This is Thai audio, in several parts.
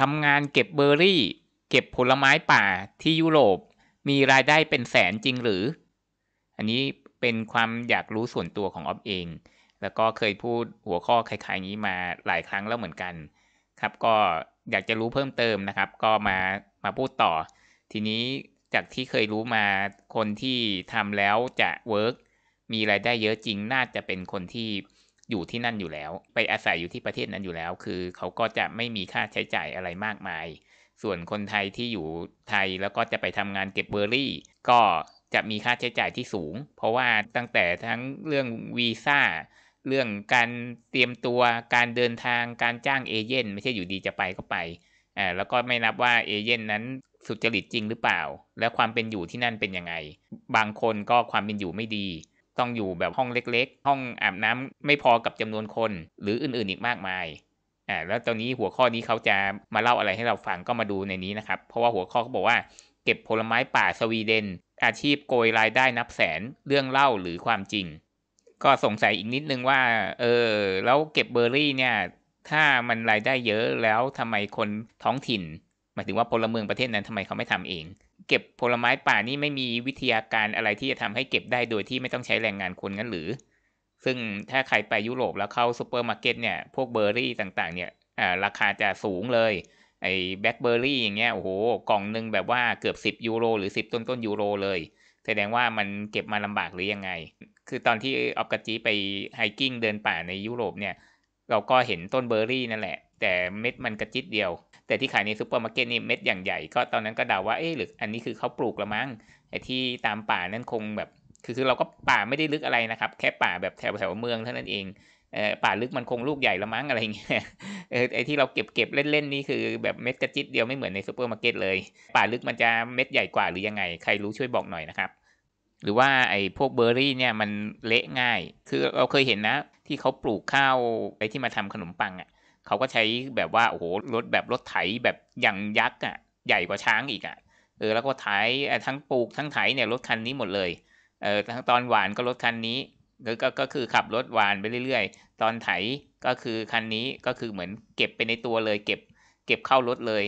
ทำงานเก็บเบอร์รี่ เก็บผลไม้ป่าที่ยุโรป มีรายได้เป็นแสนจริงหรือ อันนี้เป็นความอยากรู้ส่วนตัวของออฟเอง แล้วก็เคยพูดหัวข้อคล้าย ๆนี้มาหลายครั้งแล้วเหมือนกัน ครับก็อยากจะรู้เพิ่มเติมนะครับ ก็มามาพูดต่อ ทีนี้จากที่เคยรู้มาคนที่ทำแล้วจะเวิร์กมีรายได้เยอะจริงน่าจะเป็นคนที่อยู่ที่นั่นอยู่แล้ว ไปอาศัยอยู่ที่ประเทศนั้นอยู่แล้ว คือเขาก็จะไม่มีค่าใช้จ่ายอะไรมากมาย ส่วนคนไทยที่อยู่ไทยแล้วก็จะไปทำงานเก็บเบอร์รี่ ก็จะมีค่าใช้จ่ายที่สูง เพราะว่าตั้งแต่ทั้งเรื่องวีซ่าเรื่องการเตรียมตัวการเดินทางการจ้างเอเย่นไม่ใช่อยู่ดีจะไปก็ไปอ่าแล้วก็ไม่นับว่าเอเย่นนั้นสุจริตจริงหรือเปล่า และความเป็นอยู่ที่นั่นเป็นยังไง บางคนก็ความเป็นอยู่ไม่ดีต้องอยู่แบบห้องเล็กๆ ห้องอาบน้ำไม่พอกับจำนวนคน หรืออื่นๆ อีกมากมายอ่าแล้วตอนนี้หัวข้อนี้เขาจะมาเล่าอะไรให้เราฟังก็มาดูในนี้นะครับ เพราะว่าหัวข้อเขาบอกว่า เก็บผลไม้ป่าสวีเดน อาชีพโกยรายได้นับแสนเรื่องเล่าหรือความจริง ก็สงสัยอีกนิดนึงว่าเออแล้วเก็บเบอร์รี่เนี่ย ถ้ามันรายได้เยอะแล้วทำไมคนท้องถิ่นหมายถึงว่าพลเมืองประเทศนั้นทำไมเขาไม่ทำเองเก็บผลไม้ป่านี่ไม่มีวิทยาการอะไรที่จะทำให้เก็บได้โดยที่ไม่ต้องใช้แรงงานคนงั้นหรือ ซึ่งถ้าใครไปยุโรปแล้วเข้าซูเปอร์มาร์เก็ตเนี่ย พวกเบอร์รี่ต่างๆ เนี่ยราคาจะสูงเลย ไอ้แบล็คเบอร์รี่อย่างเงี้ย โอ้โห กล่องหนึ่งแบบว่าเกือบ10ยูโรหรือ10ต้นต้นยูโรเลย แสดงว่ามันเก็บมาลำบากหรือยังไง คือตอนที่ออกกาจีไปไฮกิ้งเดินป่าในยุโรปเนี่ย เราก็เห็นต้นเบอร์รี่นั่นแหละแต่เม็ดมันกระจิตเดียว แต่ที่ขายในซูเปอร์มาร์เก็ตนี่เม็ดอย่างใหญ่ ก็ตอนนั้นก็เดาว่า เอ๊ะหรืออันนี้คือเขาปลูกละมั้ง ไอ้ที่ตามป่านั่นคงแบบ คือคือเราก็ป่าไม่ได้ลึกอะไรนะครับ แค่ป่าแบบแถวแถวเมืองเท่านั้นเอง เออป่าลึกมันคงลูกใหญ่ละมั้งอะไรเงี้ยเออไอที่เราเก็บเก็บเล่นเล่นนี่คือแบบเม็ดกระจิตเดียวไม่เหมือนในซูเปอร์มาร์เก็ตเลย ป่าลึกมันจะเม็ดใหญ่กว่าหรือยังไง ใครรู้ช่วยบอกหน่อยนะครับ หรือว่าไอ้พวกเบอร์รี่เนี่ยมันเละง่าย คือเราเคยเห็นนะที่เขาปลูกข้าวไอที่มาทำขนมปังอะ่ะเขาก็ใช้แบบว่าโอ้โหรถแบบรถไถแบบอย่างยักษ์อ่ะใหญ่กว่าช้างอีกอ่ะเออแล้วก็ไถทั้งปลูกทั้งไถเนี่ยรถคันนี้หมดเลยเออทั้งตอนหวานก็รถคันนี้ก็ก็ก็คือขับรถหวานไปเรื่อย ๆ ตอนไถก็คือคันนี้ก็คือเหมือนเก็บไปในตัวเลย เก็บเก็บเข้ารถเลย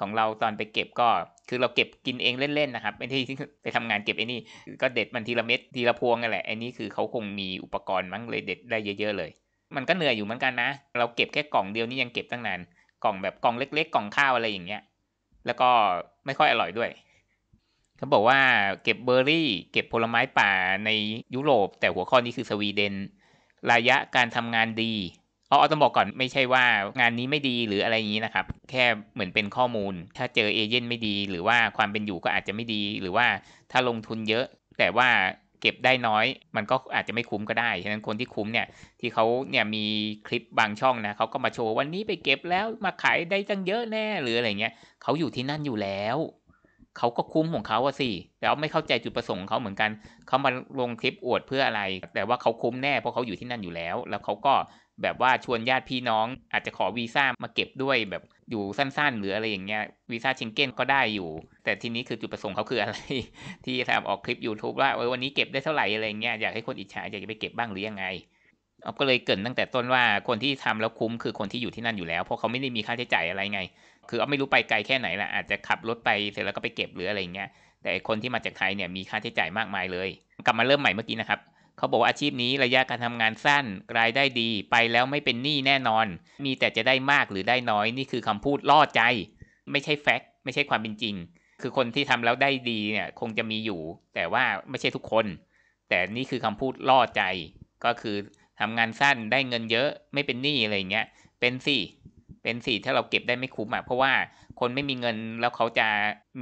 ของเราตอนไปเก็บก็คือเราเก็บกินเองเล่นๆนะครับไม่ได้ไปทำงานเก็บไอ้นี่ ก็เด็ดมันทีละเม็ดทีละพวงนั่นแหละไอ้นี่คือเขาคงมีอุปกรณ์มั้งเลยเด็ดได้เยอะ ๆเลยมันก็เหนื่อยอยู่เหมือนกันนะ เราเก็บแค่กล่องเดียวนี่ยังเก็บตั้งนาน กล่องแบบกล่องเล็กๆ กล่องข้าวอะไรอย่างเงี้ย แล้วก็ไม่ค่อยอร่อยด้วย เขาบอกว่าเก็บเบอร์รี่ เก็บผลไม้ป่าในยุโรปแต่หัวข้อนี้คือสวีเดน ระยะการทำงานดี อ๋อต้องบอกก่อนไม่ใช่ว่างานนี้ไม่ดีหรืออะไรอย่างนี้นะครับ แค่เหมือนเป็นข้อมูล ถ้าเจอเอเจนต์ไม่ดีหรือว่าความเป็นอยู่ก็อาจจะไม่ดี หรือว่าถ้าลงทุนเยอะ แต่ว่าเก็บได้น้อย มันก็อาจจะไม่คุ้มก็ได้ฉะนั้นคนที่คุ้มเนี่ย ที่เขาเนี่ยมีคลิปบางช่องนะเขาก็มาโชว์วันนี้ไปเก็บแล้วมาขายได้ตั้งเยอะแน่หรืออะไรเงี้ยเขาอยู่ที่นั่นอยู่แล้วเขาก็คุ้มของเขาอะสิแต่ไม่เข้าใจจุดประสงค์เขาเหมือนกันเขามาลงคลิปอวดเพื่ออะไร แต่ว่าเขาคุ้มแน่เพราะเขาอยู่ที่นั่นอยู่แล้ว แล้วเขาก็แบบว่าชวนญาติพี่น้องอาจจะขอวีซ่ามาเก็บด้วยแบบอยู่สั้นๆหรืออะไรอย่างเงี้ยวีซ่าเชงเก้นก็ได้อยู่ แต่ทีนี้คือจุดประสงค์เขาคืออะไร ที่ทำออกคลิป YouTube ว่าวันนี้เก็บได้เท่าไหร่อะไรเงี้ยอยากให้คนอิจฉาอยากจะไปเก็บบ้างหรือยังไงเอาก็เลยเกินตั้งแต่ต้นว่าคนที่ทำแล้วคุ้มคือคนที่อยู่ที่นั่นอยู่แล้วเพราะเขาไม่ได้มีค่าใช้จ่ายอะไรไง คือเอาไม่รู้ไปไกลแค่ไหนละอาจจะขับรถไปเสร็จแล้วก็ไปเก็บหรืออะไรเงี้ยแต่คนที่มาจากไทยเนี่ยมีค่าใช้จ่ายมากมายเลย กลับมาเริ่มใหม่เมื่อกี้นะครับเขาบอกว่าอาชีพนี้ระยะการทำงานสั้น รายได้ดี ไปแล้วไม่เป็นหนี้แน่นอน มีแต่จะได้มากหรือได้น้อย นี่คือคำพูดล่อใจ ไม่ใช่แฟกต์ไม่ใช่ความเป็นจริง คือคนที่ทำแล้วได้ดีเนี่ยคงจะมีอยู่ แต่ว่าไม่ใช่ทุกคน แต่นี่คือคำพูดล่อใจ ก็คือทำงานสั้นได้เงินเยอะ ไม่เป็นหนี้อะไรเงี้ยเป็นสิเป็นสิถ้ที่เราเก็บได้ไม่คุ้มอะเพราะว่าคนไม่มีเงินแล้วเขาจะ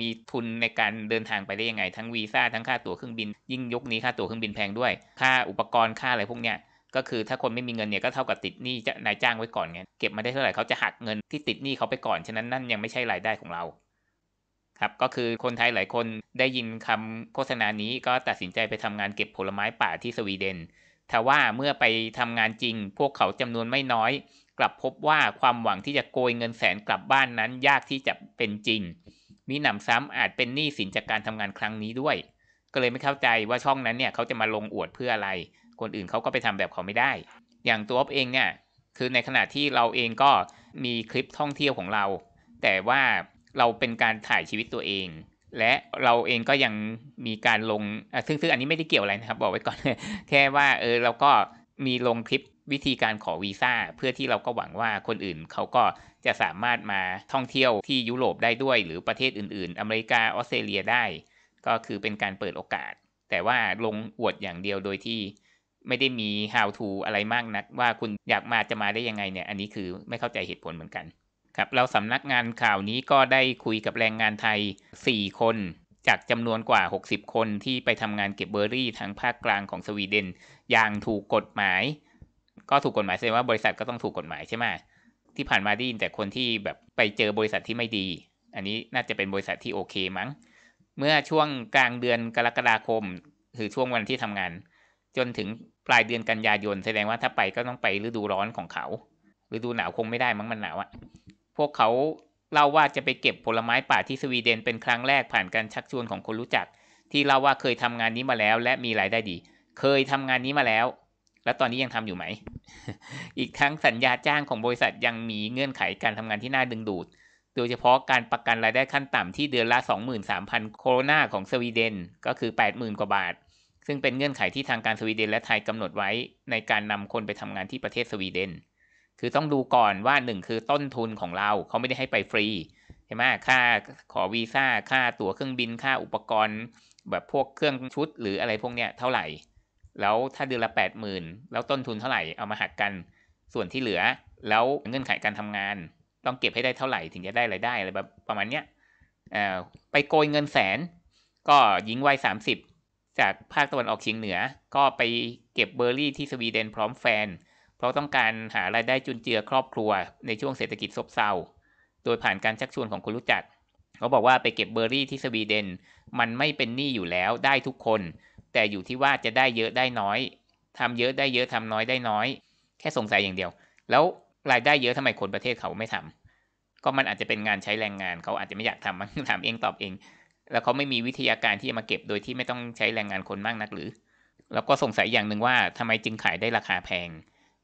มีทุนในการเดินทางไปได้ยังไงทั้งวีซ่าทั้งค่าตั๋วเครื่องบินยิ่งยกนี้ค่าตั๋วเครื่องบินแพงด้วยค่าอุปกรณ์ค่าอะไรพวกเนี้ย ก็คือถ้าคนไม่มีเงินเนี่ยก็เท่ากับติดหนี้นายจ้างไว้ก่อนไงเก็บมาได้เท่าไหร่เขาจะหักเงินที่ติดหนี้เขาไปก่อนฉะนั้นนั่นยังไม่ใช่รายได้ของเรา ครับก็คือคนไทยหลายคนได้ยินคำโฆษณานี้ก็ตัดสินใจไปทำงานเก็บผลไม้ป่าที่สวีเดนทว่าเมื่อไปทำงานจริงพวกเขาจำนวนไม่น้อย กลับพบว่าความหวังที่จะโกยเงินแสนกลับบ้านนั้น ยากที่จะเป็นจริง มีหนำซ้ำอาจเป็นหนี้สินจากการทำงานครั้งนี้ด้วย ก็เลยไม่เข้าใจว่าช่องนั้นเนี่ยเขาจะมาลงอวดเพื่ออะไร คนอื่นเขาก็ไปทำแบบเขาไม่ได้ อย่างตัวเองเนี่ยคือในขณะที่เราเองก็มีคลิปท่องเที่ยวของเรา แต่ว่าเราเป็นการถ่ายชีวิตตัวเองและเราเองก็ยังมีการลงซึ่งซึ่งอันนี้ไม่ได้เกี่ยวอะไรนะครับ บอกไว้ก่อนแค่ว่าเออเราก็มีลงคลิปวิธีการขอวีซ่าเพื่อที่เราก็หวังว่าคนอื่น เขาก็จะสามารถมาท่องเที่ยวที่ยุโรปได้ด้วยหรือประเทศอื่นๆ อเมริกาออสเตรเลียได้ ก็คือเป็นการเปิดโอกาส แต่ว่าลงอวดอย่างเดียวโดยที่ ไม่ได้มี how to อะไรมากนัก ว่าคุณอยากมาจะมาได้ยังไงเนี่ย อันนี้คือไม่เข้าใจเหตุผลเหมือนกันครับเราสำนักงานข่าวนี้ก็ได้คุยกับแรงงานไทย4คน จากจำนวนกว่า 60 คนที่ไปทำงานเก็บเบอร์รี่ทางภาคกลางของสวีเดน อย่างถูกกฎหมาย ก็ถูกกฎหมายแสดงว่าบริษัทก็ต้องถูกกฎหมายใช่ไหมที่ผ่านมาได้ยิน แต่คนที่แบบไปเจอบริษัทที่ไม่ดี อันนี้น่าจะเป็นบริษัทที่โอเคมั้ง เมื่อช่วงกลางเดือนกรกฎาคมคือช่วงวันที่ทำงาน จนถึงปลายเดือนกันยายนแสดงว่าถ้าไปก็ต้องไปฤดูร้อนของเขา ฤดูหนาวคงไม่ได้มั้งมันหนาวอะพวกเขาเล่าว่าจะไปเก็บผลไม้ป่าที่สวีเดนเป็นครั้งแรกผ่านการชักชวนของคนรู้จักที่เล่าว่าเคยทำงานนี้มาแล้วและมีรายได้ดี เคยทำงานนี้มาแล้ว และตอนนี้ยังทำอยู่ไหม อีกทั้งสัญญาจ้างของบริษัทยังมีเงื่อนไขการทำงานที่น่าดึงดูดโดยเฉพาะการประกันรายได้ขั้นต่ำที่เดือนละ23,000 โครนา ของสวีเดนก็คือ 80,000 กว่าบาท ซึ่งเป็นเงื่อนไขที่ทางการสวีเดนและไทยกำหนดไว้ในการนำคนไปทำงานที่ประเทศสวีเดนคือต้องดูก่อนว่าหนึ่งคือต้นทุนของเราเขาไม่ได้ให้ไปฟรีใช่ไหมค่าขอวีซ่าค่าตั๋วเครื่องบินค่าอุปกรณ์ แบบพวกเครื่องชุดหรืออะไรพวกเนี้ยเท่าไหร่ แล้วถ้าเดือนละแปดหมื่นแล้วต้นทุนเท่าไหร่ เอามาหักกันส่วนที่เหลือ แล้วเงื่อนไขการทำงาน ต้องเก็บให้ได้เท่าไหร่ถึงจะได้ไรายได้อะไรแบบประมาณเนี้ยไปโกยเงินแสน ก็หญิงวัยสามสิบจากภาคตะวันออกเฉียงเหนือ ก็ไปเก็บเบอร์รี่ที่สวีเดนพร้อมแฟนเขาต้องการหารายได้จุนเจือครอบครัวในช่วงเศรษฐกิจซบเซาโดยผ่านการชักชวนของคนรู้จัก เขาบอกว่าไปเก็บเบอร์รี่ที่สวีเดน มันไม่เป็นหนี้อยู่แล้วได้ทุกคน แต่อยู่ที่ว่าจะได้เยอะได้น้อย ทำเยอะได้เยอะทำน้อยได้น้อยแค่สงสัยอย่างเดียว แล้วรายได้เยอะทำไมคนประเทศเขาไม่ทำ ก็มันอาจจะเป็นงานใช้แรงงานเขาอาจจะไม่อยากทำมันถามเองตอบเอง แล้วเขาไม่มีวิทยาการที่จะมาเก็บโดยที่ไม่ต้องใช้แรงงานคนมากนักหรือ แล้วก็สงสัยอย่างหนึ่งว่าทำไมจึงขายได้ราคาแพง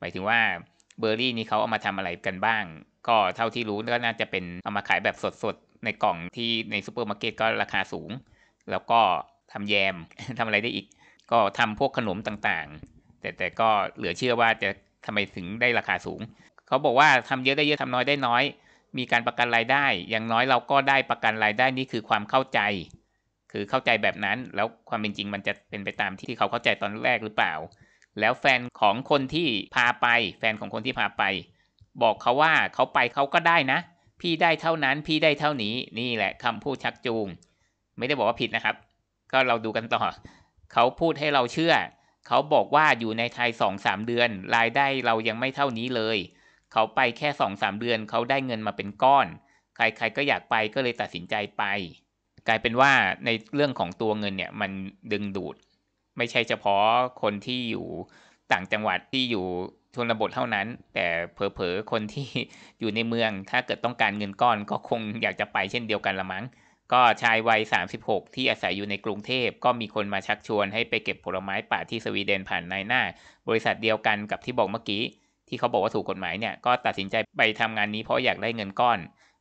หมายถึงว่าเบอร์รี่นี่เขาเอามาทำอะไรกันบ้าง ก็เท่าที่รู้ก็น่าจะเป็นเอามาขายแบบสดๆในกล่องที่ในซูเปอร์มาร์เก็ตก็ราคาสูง แล้วก็ทำแยมทำอะไรได้อีก ก็ทำพวกขนมต่างๆ แต่แต่ก็เหลือเชื่อว่าจะทำไมถึงได้ราคาสูงเขาบอกว่าทำเยอะได้เยอะทำน้อยได้น้อย มีการประกันรายได้อย่างน้อยเราก็ได้ประกันรายได้นี่คือความเข้าใจ คือเข้าใจแบบนั้น แล้วความเป็นจริงมันจะเป็นไปตามที่เขาเข้าใจตอนแรกหรือเปล่าแล้วแฟนของคนที่พาไป แฟนของคนที่พาไป บอกเขาว่าเขาไปเขาก็ได้นะพี่ได้เท่านั้นพี่ได้เท่านี้นี่แหละคำพูดชักจูง ไม่ได้บอกว่าผิดนะครับ ก็เราดูกันต่อ เขาพูดให้เราเชื่อ เขาบอกว่าอยู่ในไทยสองสามเดือนรายได้เรายังไม่เท่านี้เลย เขาไปแค่สองสามเดือนเขาได้เงินมาเป็นก้อน ใครๆก็อยากไปก็เลยตัดสินใจไป กลายเป็นว่าในเรื่องของตัวเงินเนี่ยมันดึงดูดไม่ใช่เฉพาะคนที่อยู่ต่างจังหวัดที่อยู่ชนบทเท่านั้น แต่เผลอๆคนที่อยู่ในเมืองถ้าเกิดต้องการเงินก้อนก็คงอยากจะไปเช่นเดียวกันละมั้ง ก็ชายวัย 36 ที่อาศัยอยู่ในกรุงเทพก็มีคนมาชักชวน ให้ไปเก็บผลไม้ป่าที่สวีเดนผ่านนายหน้า บริษัทเดียวกันกับที่บอกเมื่อกี้ ที่เขาบอกว่าถูกกฎหมายเนี่ยก็ตัดสินใจไปทำงานนี้เพราะอยากได้เงินก้อน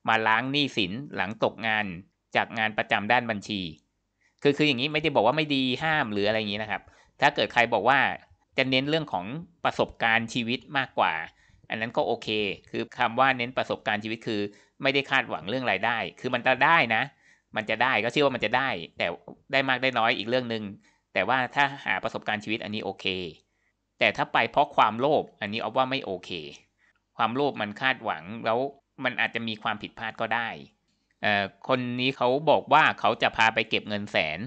มาล้างหนี้สินหลังตกงาน จากงานประจำด้านบัญชีคือคืออย่างนี้ไม่ได้บอกว่าไม่ดีห้ามหรืออะไรอย่างนี้นะครับ ถ้าเกิดใครบอกว่าจะเน้นเรื่องของประสบการณ์ชีวิตมากกว่า อันนั้นก็โอเค คือคำว่าเน้นประสบการณ์ชีวิตคือไม่ได้คาดหวังเรื่องรายได้ คือมันจะได้นะ มันจะได้ก็เชื่อว่ามันจะได้ แต่ได้มากได้น้อยอีกเรื่องหนึง่งแต่ว่าถ้าหาประสบการณ์ชีวิตอันนี้โอเค แต่ถ้าไปเพราะความโลภอันนี้เอาว่าไม่โอเค ความโลภมันคาดหวังแล้วมันอาจจะมีความผิดพลาดก็ได้คนนี้เขาบอกว่าเขาจะพาไปเก็บเงินแสน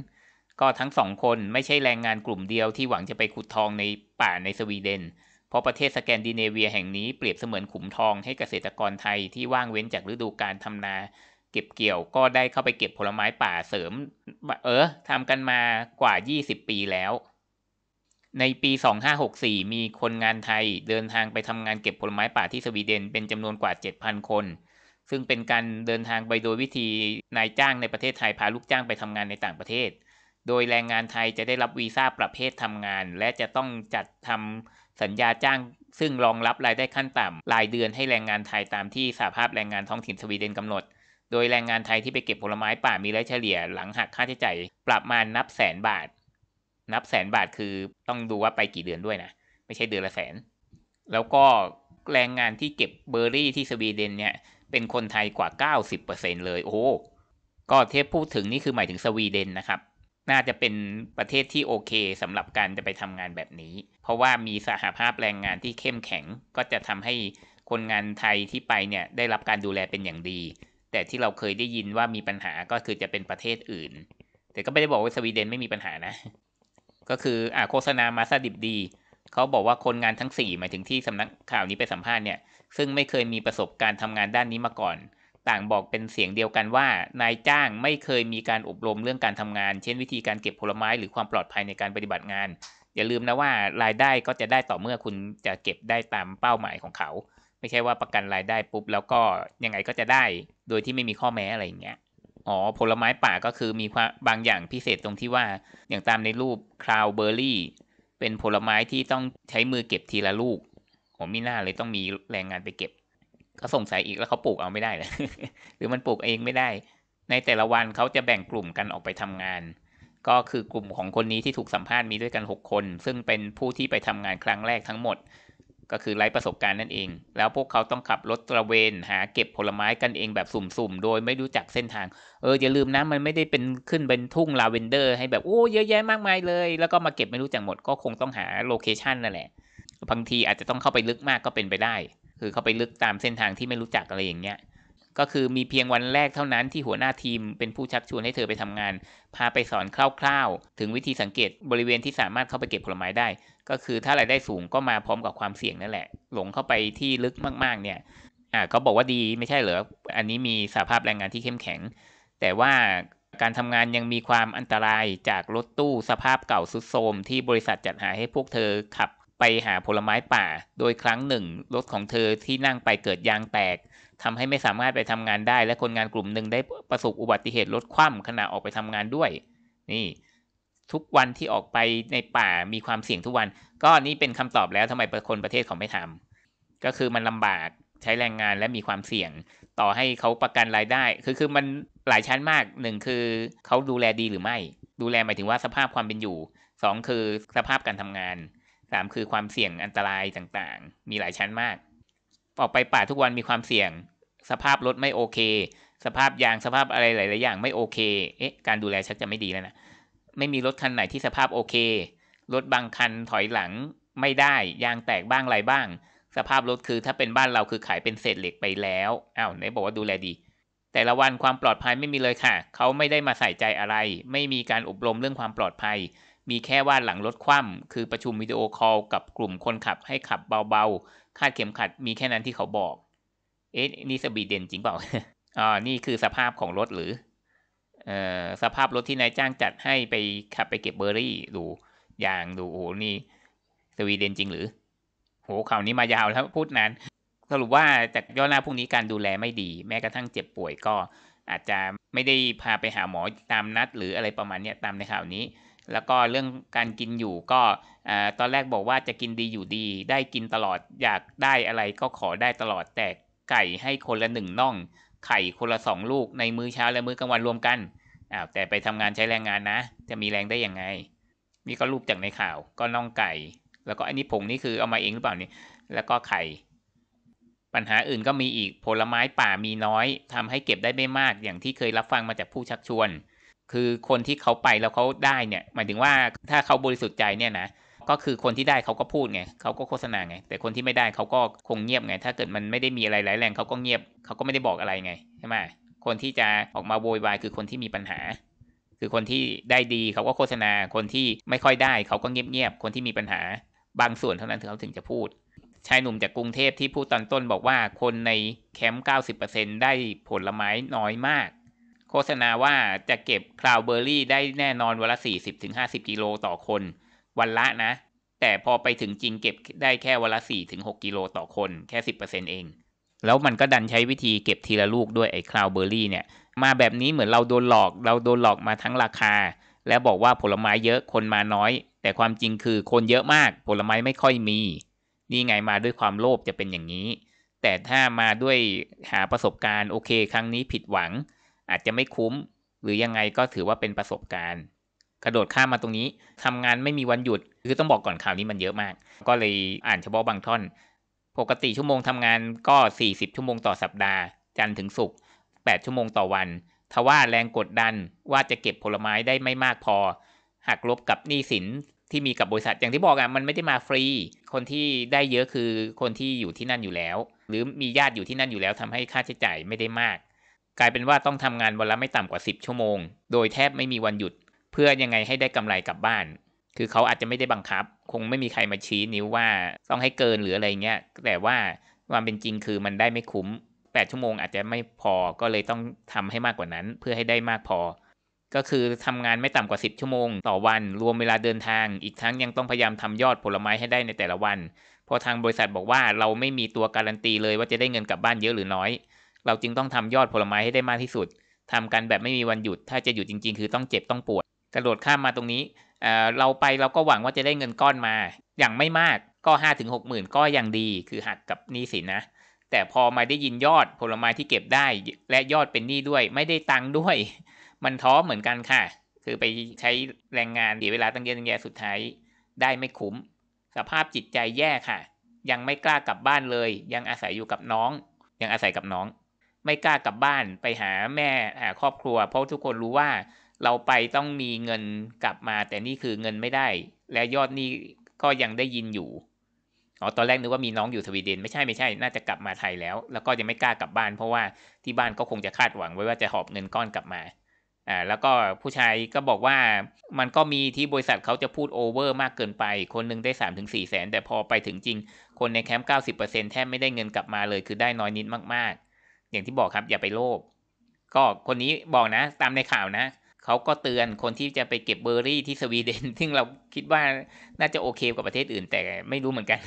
ก็ทั้งสองคนไม่ใช่แรงงานกลุ่มเดียวที่หวังจะไปขุดทองในป่าในสวีเดน เพราะประเทศสแกนดิเนเวียแห่งนี้เปรียบเสมือนขุมทองให้เกษตรกรไทยที่ว่างเว้นจากฤดูการทำนา เก็บเกี่ยวก็ได้เข้าไปเก็บผลไม้ป่าเสริม เออทำกันมากว่า 20 ปีแล้ว ในปี2564มีคนงานไทยเดินทางไปทำงานเก็บผลไม้ป่าที่สวีเดนเป็นจำนวนกว่า 7,000คนซึ่งเป็นการเดินทางไปโดยวิธีนายจ้างในประเทศไทยพาลูกจ้างไปทำงานในต่างประเทศ โดยแรงงานไทยจะได้รับวีซ่าประเภททำงาน และจะต้องจัดทำสัญญาจ้าง ซึ่งรองรับรายได้ขั้นต่ำรายเดือนให้แรงงานไทยตามที่สาภาพแรงงานท้องถิ่นสวีเดนกำหนด โดยแรงงานไทยที่ไปเก็บผลไม้ป่ามีรายเฉลี่ย หลังหักค่าใช้จ่ายประมาณนับแสนบาท นับแสนบาทคือต้องดูว่าไปกี่เดือนด้วยนะไม่ใช่เดือนละแสน แล้วก็แรงงานที่เก็บเบอร์รี่ที่สวีเดนเนี่ยเป็นคนไทยกว่า 90%เลยโอ้ก็เทปพูดถึงนี่คือหมายถึงสวีเดนนะครับ น่าจะเป็นประเทศที่โอเคสำหรับการจะไปทำงานแบบนี้ เพราะว่ามีสหภาพแรงงานที่เข้มแข็งก็จะทำให้คนงานไทยที่ไปเนี่ยได้รับการดูแลเป็นอย่างดี แต่ที่เราเคยได้ยินว่ามีปัญหาก็คือจะเป็นประเทศอื่น แต่ก็ไม่ได้บอกว่าสวีเดนไม่มีปัญหานะ ก็คืออ่าโฆษณา มาซะดิบดีเขาบอกว่าคนงานทั้ง 4 หมายถึงที่สำนักข่าวนี้ไปสัมภาษณ์เนี่ย ซึ่งไม่เคยมีประสบการณ์ทำงานด้านนี้มาก่อน ต่างบอกเป็นเสียงเดียวกันว่า นายจ้างไม่เคยมีการอบรมเรื่องการทำงาน เช่นวิธีการเก็บผลไม้หรือความปลอดภัยในการปฏิบัติงาน อย่าลืมนะว่ารายได้ก็จะได้ต่อเมื่อคุณจะเก็บได้ตามเป้าหมายของเขา ไม่ใช่ว่าประกันรายได้ปุ๊บแล้วก็ยังไงก็จะได้ โดยที่ไม่มีข้อแม้อะไรอย่างเงี้ย อ๋อผลไม้ป่าก็คือมีบางอย่างพิเศษตรงที่ว่า อย่างตามในรูปคราวเบอร์รี่เป็นผลไม้ที่ต้องใช้มือเก็บทีละลูกผมมีหน้าเลยต้องมีแรงงานไปเก็บ ก็สงสัยอีกแล้วเขาปลูกเอาไม่ได้เลย หรือมันปลูกเองไม่ได้ ในแต่ละวันเขาจะแบ่งกลุ่มกันออกไปทำงาน ก็คือกลุ่มของคนนี้ที่ถูกสัมภาษณ์มีด้วยกัน6คน ซึ่งเป็นผู้ที่ไปทำงานครั้งแรกทั้งหมดก็คือไร้ประสบการณ์นั่นเอง แล้วพวกเขาต้องขับรถตระเวนหาเก็บผลไม้กันเองแบบสุ่มๆ โดยไม่รู้จักเส้นทาง เออ อย่าลืมนะมันไม่ได้เป็นขึ้นเป็นทุ่งลาเวนเดอร์ ให้แบบโอ้เยอะแยะมากมายเลย แล้วก็มาเก็บไม่รู้จักหมดก็คงต้องหาโลเคชันนั่นแหละ บางทีอาจจะต้องเข้าไปลึกมากก็เป็นไปได้ คือเข้าไปลึกตามเส้นทางที่ไม่รู้จักอะไรอย่างเงี้ยก็คือมีเพียงวันแรกเท่านั้นที่หัวหน้าทีมเป็นผู้ชักชวนให้เธอไปทำงาน พาไปสอนคร่าวๆถึงวิธีสังเกตบริเวณที่สามารถเข้าไปเก็บผลไม้ได้ ก็คือถ้ารายได้สูงก็มาพร้อมกับความเสี่ยงนั่นแหละหลงเข้าไปที่ลึกมากๆเนี่ยอ่าเขาบอกว่าดีไม่ใช่เหรออันนี้มีสาภาพแรงงานที่เข้มแข็งแต่ว่าการทำงานยังมีความอันตรายจากรถตู้สภาพเก่าสุดโทมที่บริษัทจัดหาให้พวกเธอขับไปหาผลไม้ป่า โดยครั้งหนึ่งรถของเธอที่นั่งไปเกิดยางแตกทำให้ไม่สามารถไปทำงานได้ และคนงานกลุ่มหนึ่งได้ประสบอุบัติเหตุรถคว่ำขณะออกไปทำงานด้วย นี่ ทุกวันที่ออกไปในป่ามีความเสี่ยงทุกวัน ก็นี่เป็นคำตอบแล้วทำไมคนประเทศเขาไม่ทำ ก็คือมันลำบากใช้แรงงานและมีความเสี่ยง ต่อให้เขาประกันรายได้คือคือมันหลายชั้นมากหนึ่งคือเขาดูแลดีหรือไม่ ดูแลหมายถึงว่าสภาพความเป็นอยู่สองคือสภาพการทำงานสามคือความเสี่ยงอันตรายต่างๆ มีหลายชั้นมากออกไปป่าทุกวันมีความเสี่ยง สภาพรถไม่โอเค สภาพยางสภาพอะไรหลาย ๆอย่าง ไม่โอเค เอ๊ะ การดูแลชักจะไม่ดีแล้วนะไม่มีรถคันไหนที่สภาพโอเครถบางคันถอยหลังไม่ได้ยางแตกบ้างอะไรบ้าง สภาพรถคือถ้าเป็นบ้านเราคือขายเป็นเศษเหล็กไปแล้วอ้าวไหนบอกว่าดูแลดี แต่ละวันความปลอดภัยไม่มีเลยค่ะ เขาไม่ได้มาใส่ใจอะไร ไม่มีการอบรมเรื่องความปลอดภัยมีแค่ว่าหลังรถคว่ำคือประชุมวิดีโอคอลกับกลุ่มคนขับ ให้ขับเบาๆ คาดเข็มขัดมีแค่นั้นที่เขาบอก เอ๊ะนี่สบีเดนจริงเปล่าอ๋อนี่คือสภาพของรถหรือเอ่อสภาพรถที่นายจ้างจัดให้ไปขับไปเก็บเบอร์รี่ดูอย่างดูโอ้โหนี่ สวีเดนจริงหรือโหข่าวนี้มายาวแล้วพูดนานสรุปว่าจากย้อนหน้าพวกนี้การดูแลไม่ดี แม้กระทั่งเจ็บป่วยก็ อาจจะไม่ได้พาไปหาหมอตามนัดหรืออะไรประมาณนี้ตามในข่าวนี้แล้วก็เรื่องการกินอยู่ก็ตอนแรกบอกว่าจะกินดีอยู่ดี ได้กินตลอด อยากได้อะไรก็ขอได้ตลอด แต่ไก่ให้คนละหนึ่งน่อง ไข่คนละสองลูกในมื้อเช้าและมื้อกลางวันรวมกันอ้าวแต่ไปทำงานใช้แรงงานนะ จะมีแรงได้ยังไงนี่ก็รูปจากในข่าว ก็น่องไก่ แล้วก็อันนี้ผงนี่คือเอามาเองหรือเปล่านี่ แล้วก็ไข่ ปัญหาอื่นก็มีอีกผลไม้ป่ามีน้อย ทำให้เก็บได้ไม่มาก อย่างที่เคยรับฟังมาจากผู้ชักชวนคือคนที่เขาไปแล้วเขาได้เนี่ย หมายถึงว่าถ้าเขาบริสุทธิ์ใจเนี่ยนะ ก็คือคนที่ได้เขาก็พูดไงเขาก็โฆษณาไงแต่คนที่ไม่ได้เขาก็คงเงียบไง ถ้าเกิดมันไม่ได้มีอะไรหลายแรงเขาก็เงียบเขาก็ไม่ได้บอกอะไรไงใช่ไหมคนที่จะออกมาโวยวายคือคนที่มีปัญหา คือคนที่ได้ดีเขาก็โฆษณา คนที่ไม่ค่อยได้ เขาก็เงียบเงียบคนที่มีปัญหา บางส่วนเท่านั้นเขาถึงจะพูดชายหนุ่มจากกรุงเทพที่พูดตอนต้นบอกว่าคนในแคมป์90%ได้ผลไม้น้อยมากโฆษณาว่าจะเก็บคลาวเบอร์รี่ได้แน่นอนวันละ40-50กิโลต่อคนวันละนะ แต่พอไปถึงจริงเก็บได้แค่วันละ 4-6กิโลต่อคนแค่10%เอง แล้วมันก็ดันใช้วิธีเก็บทีละลูกด้วยไอ้คลาวเบอร์รี่เนี่ยมาแบบนี้เหมือนเราโดนหลอกเราโดนหลอกมาทั้งราคา และบอกว่าผลไม้เยอะคนมาน้อย แต่ความจริงคือคนเยอะมากผลไม้ไม่ค่อยมี นี่ไงมาด้วยความโลภจะเป็นอย่างนี้ แต่ถ้ามาด้วยหาประสบการณ์โอเค ครั้งนี้ผิดหวังอาจจะไม่คุ้มหรือยังไงก็ถือว่าเป็นประสบการณ์กระโดดข้ามมาตรงนี้ทำงานไม่มีวันหยุด คือต้องบอกก่อนข่าวนี้มันเยอะมาก ก็เลยอ่านเฉพาะบางท่อน ปกติชั่วโมงทำงานก็ 40 ชั่วโมงต่อสัปดาห์จันทร์ถึงศุกร์8ชั่วโมงต่อวันทว่าแรงกดดันว่าจะเก็บผลไม้ได้ไม่มากพอหักลบกับหนี้สินที่มีกับบริษัทอย่างที่บอกอะ่ะมันไม่ได้มาฟรี คนที่ได้เยอะคือคนที่อยู่ที่นั่นอยู่แล้ว หรือมีญาติอยู่ที่นั่นอยู่แล้ว ทำให้ค่าใช้จ่ายไม่ได้มากกลายเป็นว่าต้องทำงานวันละไม่ต่ำกว่า10ชั่วโมง โดยแทบไม่มีวันหยุด เพื่อยังไงให้ได้กำไรกลับบ้าน คือเขาอาจจะไม่ได้บังคับ คงไม่มีใครมาชี้นิ้วว่าต้องให้เกินหรืออะไรเงี้ย แต่ว่าความเป็นจริงคือมันได้ไม่คุ้ม8ชั่วโมงอาจจะไม่พอก็เลยต้องทำให้มากกว่านั้นเพื่อให้ได้มากพอ ก็คือทำงานไม่ต่ำกว่า10ชั่วโมงต่อวัน รวมเวลาเดินทาง อีกทั้งยังต้องพยายามทำยอดผลไม้ให้ได้ในแต่ละวันพอทางบริษัทบอกว่าเราไม่มีตัวการันตีเลยว่าจะได้เงินกลับบ้านเยอะหรือน้อยเราจึงต้องทำยอดผลไม้ให้ได้มากที่สุด ทำกันแบบไม่มีวันหยุด ถ้าจะหยุดจริง ๆ คือต้องเจ็บต้องปวด กระโดดข้ามมาตรงนี้เราไปเราก็หวังว่าจะได้เงินก้อนมา อย่างไม่มากก็ห้าถึงหกหมื่นก็ยังดี คือหักกับหนี้สินนะ แต่พอมาได้ยินยอดผลไม้ที่เก็บได้และยอดเป็นหนี้ด้วย ไม่ได้ตังค์ด้วย มันท้อเหมือนกันค่ะ คือไปใช้แรงงานเสียเวลาตั้งเยอะตั้งแยะสุดท้ายได้ไม่คุ้ม สภาพจิตใจแย่ค่ะ ยังไม่กล้ากลับบ้านเลย ยังอาศัยอยู่กับน้อง ยังอาศัยกับน้องไม่กล้ากลับบ้านไปหาแม่หาครอบครัว เพราะทุกคนรู้ว่าเราไปต้องมีเงินกลับมา แต่นี่คือเงินไม่ได้ และยอดนี้ก็ยังได้ยินอยู่อ๋อตอนแรกนึกว่ามีน้องอยู่สวีเดน ไม่ใช่ ไม่ใช่ น่าจะกลับมาไทยแล้ว แล้วก็ยังไม่กล้ากลับบ้าน เพราะว่าที่บ้านก็คงจะคาดหวังไว้ว่าจะหอบเงินก้อนกลับมาอ่าแล้วก็ผู้ชายก็บอกว่ามันก็มีที่บริษัทเขาจะพูดโอเวอร์ มากเกินไป คนนึงได้3ามถึงสี่แสน แต่พอไปถึงจริง คนในแคมป์เก้าสิบเปอร์เซ็นแทบไม่ได้เงินกลับมาเลย คือได้น้อยนิดมากๆอย่างที่บอกครับอย่าไปโลภ ก็คนนี้บอกนะ ตามในข่าวนะ เขาก็เตือนคนที่จะไปเก็บเบอร์รี่ที่สวีเดนซึ่งเราคิดว่าน่าจะโอเคกับประเทศอื่น แต่ไม่รู้เหมือนกัน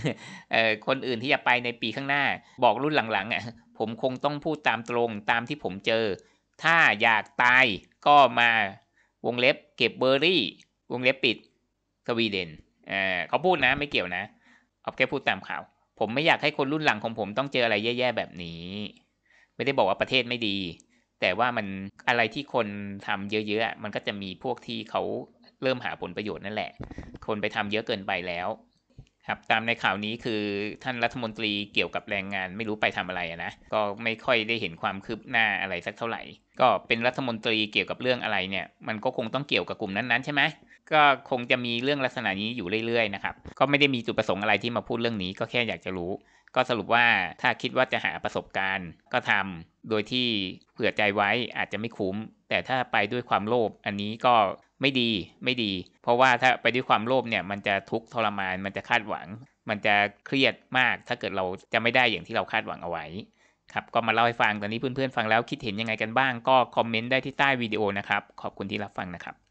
คนอื่นที่จะไปในปีข้างหน้า บอกรุ่นหลังๆอ่ะผมคงต้องพูดตามตรงตามที่ผมเจอ ถ้าอยากตายก็มาวงเล็บเก็บเบอร์รี่ วงเล็บปิดสวีเดนเออเขาพูดนะ ไม่เกี่ยวนะเอาแค่พูดตามข่าว ผมไม่อยากให้คนรุ่นหลังของผมต้องเจออะไรแย่ๆแบบนี้ไม่ได้บอกว่าประเทศไม่ดี แต่ว่ามันอะไรที่คนทำเยอะๆ มันก็จะมีพวกที่เขาเริ่มหาผลประโยชน์นั่นแหละ คนไปทำเยอะเกินไปแล้วครับตามในข่าวนี้คือท่านรัฐมนตรีเกี่ยวกับแรงงานไม่รู้ไปทำอะไรนะก็ไม่ค่อยได้เห็นความคืบหน้าอะไรสักเท่าไหร่ ก็เป็นรัฐมนตรีเกี่ยวกับเรื่องอะไรเนี่ยมันก็คงต้องเกี่ยวกับกลุ่มนั้นๆใช่ไหมก็คงจะมีเรื่องลักษณะนี้อยู่เรื่อยๆนะครับก็ไม่ได้มีจุดประสงค์อะไรที่มาพูดเรื่องนี้ ก็แค่อยากจะรู้ ก็สรุปว่าถ้าคิดว่าจะหาประสบการณ์ก็ทำโดยที่เผื่อใจไว้อาจจะไม่คุ้มแต่ถ้าไปด้วยความโลภอันนี้ก็ไม่ดีไม่ดี เพราะว่าถ้าไปด้วยความโลภเนี่ยมันจะทุกข์ทรมาน มันจะคาดหวัง มันจะเครียดมาก ถ้าเกิดเราจะไม่ได้อย่างที่เราคาดหวังเอาไว้ครับก็มาเล่าให้ฟังตอนนี้เพื่อนๆฟังแล้วคิดเห็นยังไงกันบ้างก็คอมเมนต์ได้ที่ใต้วิดีโอนะครับ ขอบคุณที่รับฟังนะครับ